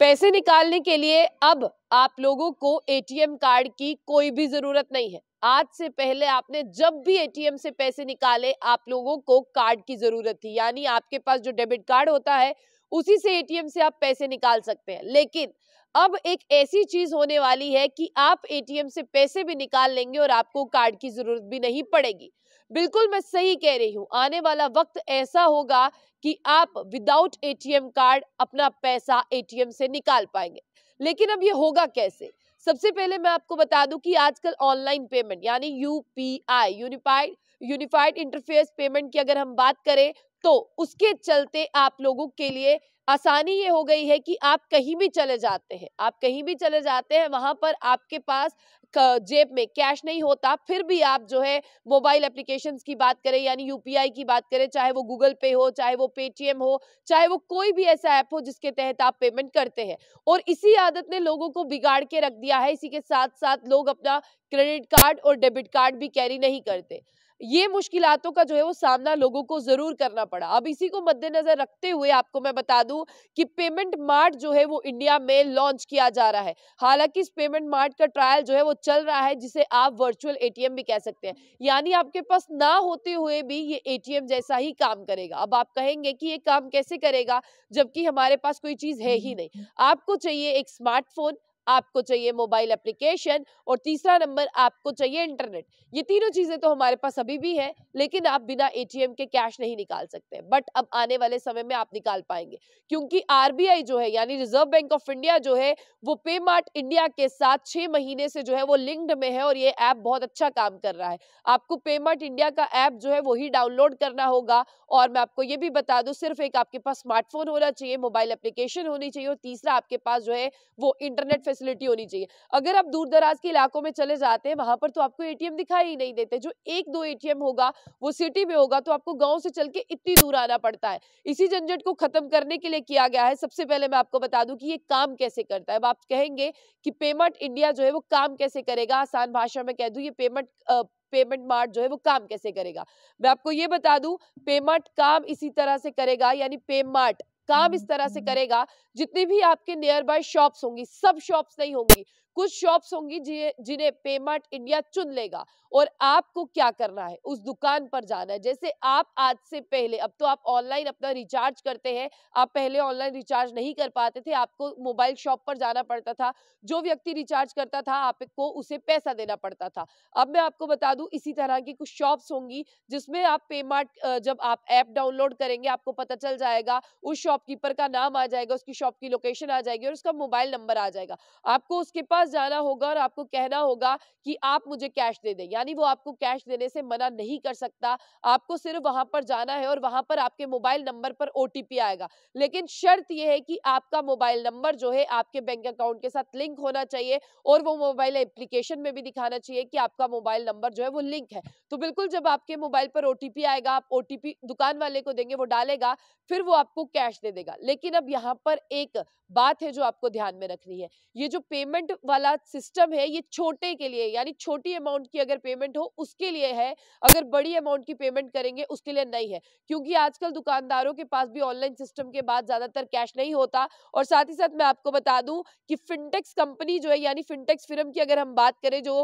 पैसे निकालने के लिए अब आप लोगों को एटीएम कार्ड की कोई भी जरूरत नहीं है आज से पहले आपने जब भी एटीएम से पैसे निकाले आप लोगों को कार्ड की जरूरत थी यानी आपके पास जो डेबिट कार्ड होता है उसी से एटीएम से आप पैसे निकाल सकते हैं लेकिन अब एक ऐसी चीज होने वाली है कि आप एटीएम से पैसे भी निकाल लेंगे और आपको कार्ड की जरूरत भी नहीं पड़ेगी बिल्कुल मैं सही कह रही हूँ आने वाला वक्त ऐसा होगा कि आप विदाउट एटीएम कार्ड अपना पैसा एटीएम से निकाल पाएंगे लेकिन अब ये होगा कैसे सबसे पहले मैं आपको बता दूं कि आजकल ऑनलाइन पेमेंट यानी UPI unified unified interface payment की अगर हम बात करें तो उसके चलते आप लोगों के लिए आसानी ये हो गई है कि आप कहीं भी चले जाते हैं आप कहीं भी चले जाते हैं वहां पर आपके पास जेब में कैश नहीं होता फिर भी आप जो है मोबाइल एप्लीकेशन की बात करें यानी यूपीआई की बात करें चाहे वो गूगल पे हो चाहे वो पेटीएम हो चाहे वो कोई भी ऐसा ऐप हो जिसके तहत आप पेमेंट करते हैं और इसी आदत ने लोगों को बिगाड़ के रख दिया है इसी के साथ साथ लोग अपना क्रेडिट कार्ड और डेबिट कार्ड भी कैरी नहीं करते ये मुश्किलों का जो है वो सामना लोगों को जरूर करना पड़ा अब इसी को मद्देनजर रखते हुए आपको मैं बता दूं कि पेमेंट मार्ट जो है वो इंडिया में लॉन्च किया जा रहा है हालांकि इस पेमेंट मार्ट का ट्रायल जो है वो चल रहा है जिसे आप वर्चुअल एटीएम भी कह सकते हैं यानी आपके पास ना होते हुए भी ये ए जैसा ही काम करेगा अब आप कहेंगे कि ये काम कैसे करेगा जबकि हमारे पास कोई चीज है ही हम्म। नहीं आपको चाहिए एक स्मार्टफोन आपको चाहिए मोबाइल एप्लीकेशन और तीसरा नंबर आपको चाहिए इंटरनेट ये तीनों चीज़ें तो हमारे पास अभी भी है लेकिन आप बिना एटीएम के कैश नहीं निकाल सकते बट अब आने वाले समय में आप निकाल पाएंगे क्योंकि आरबीआई जो है यानी रिजर्व बैंक ऑफ इंडिया जो है वो पेमार्ट इंडिया के साथ छह महीने से जो है वो लिंक्ड में है और ये ऐप बहुत अच्छा काम कर रहा है आपको पेमार्ट इंडिया का ऐप जो है वही डाउनलोड करना होगा और मैं आपको ये भी बता दू सिर्फ एक आपके पास स्मार्टफोन होना चाहिए मोबाइल एप्लीकेशन होनी चाहिए और तीसरा आपके पास जो है वो इंटरनेट फैसिलिटी होनी चाहिए अगर आप दूर दराज के इलाकों में चले जाते हैं वहां पर तो आपको एटीएम दिखाई ही नहीं देते जो एक दो एटीएम होगा वो सिटी में होगा तो आपको गाँव से चल के इतनी दूर आना पड़ता है इसी झंझट को खत्म करने के लिए किया गया है सबसे पहले मैं आपको बता दूं कि ये काम कैसे करता है अब आप कहेंगे कि पेमेंट इंडिया जो है वो काम कैसे करेगा आसान भाषा में कह दू ये पेमेंट पेमेंट मार्ट जो है वो काम कैसे करेगा मैं आपको ये बता दूं पेमेंट काम इसी तरह से करेगा यानी पेमार्ट काम इस तरह से करेगा जितनी भी आपके नियर बाय शॉप्स होंगी सब शॉप्स नहीं होंगी कुछ शॉप्स होंगी जिन्हें पेमार्ट इंडिया चुन लेगा और आपको क्या करना है उस दुकान पर जाना है जैसे आप आज से पहले अब तो आप ऑनलाइन अपना रिचार्ज करते हैं आप पहले ऑनलाइन रिचार्ज नहीं कर पाते थे आपको मोबाइल शॉप पर जाना पड़ता था जो व्यक्ति रिचार्ज करता था आपको उसे पैसा देना पड़ता था अब मैं आपको बता दूं इसी तरह की कुछ शॉप्स होंगी जिसमें आप पेमार्ट जब आप ऐप डाउनलोड करेंगे आपको पता चल जाएगा उस शॉपकीपर का नाम आ जाएगा उसकी शॉप की लोकेशन आ जाएगी और उसका मोबाइल नंबर आ जाएगा आपको उसके पास पास जाना होगा और आपको कहना होगा कि आप मुझे कैश दे दें यानी वो आपको कैश देने से मना नहीं कर सकता आपको सिर्फ वहां पर जाना है और वहां पर आपके मोबाइल नंबर पर ओ आएगा लेकिन शर्त यह है कि आपका मोबाइल नंबर जो है आपके बैंक अकाउंट के साथ लिंक होना चाहिए और वो मोबाइल एप्लीकेशन में भी दिखाना चाहिए कि आपका मोबाइल नंबर जो है वो लिंक है तो बिल्कुल जब आपके मोबाइल पर ओ आएगा आप ओ दुकान वाले को देंगे वो डालेगा फिर वो आपको कैश दे देगा लेकिन अब यहाँ पर एक बात है जो आपको ध्यान में रखनी है ये जो पेमेंट वाला सिस्टम है ये छोटे के लिए यानी छोटी अमाउंट की अगर पेमेंट हो उसके लिए है अगर बड़ी अमाउंट की पेमेंट करेंगे उसके लिए नहीं है क्योंकि आजकल दुकानदारों के पास भी ऑनलाइन सिस्टम के बाद ज़्यादातर कैश नहीं होता और साथ ही साथ मैं आपको बता दूँ कि फिनटेक्स कंपनी जो है यानी फिनटेक्स फिल्म की अगर हम बात करें जो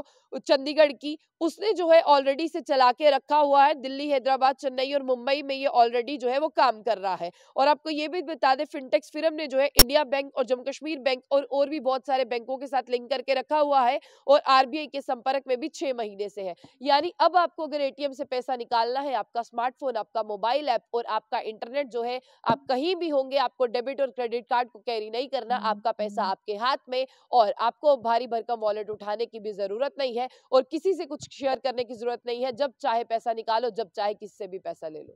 चंडीगढ़ की उसने जो है ऑलरेडी से चला के रखा हुआ है दिल्ली हैदराबाद चेन्नई और मुंबई में ये ऑलरेडी जो है वो काम कर रहा है और आपको ये भी बता दें फिनटेक्स फिल्म ने जो है इंडिया बैंक और जम्मू कश्मीर बैंक और और भी बहुत सारे बैंकों के साथ लिंक करके रखा हुआ है और आरबीआई के संपर्क में भी छह महीने से है यानी अब आपको अगर एटीएम से पैसा निकालना है आपका स्मार्टफोन आपका मोबाइल ऐप और आपका इंटरनेट जो है आप कहीं भी होंगे आपको डेबिट और क्रेडिट कार्ड को कैरी नहीं करना हम्म, आपका पैसा हम्म। आपके हाथ में और आपको भारी भरकम वॉलेट उठाने की भी जरूरत नहीं है और किसी से कुछ शेयर करने की जरूरत नहीं है जब चाहे पैसा निकालो जब चाहे किसी से भी पैसा ले लो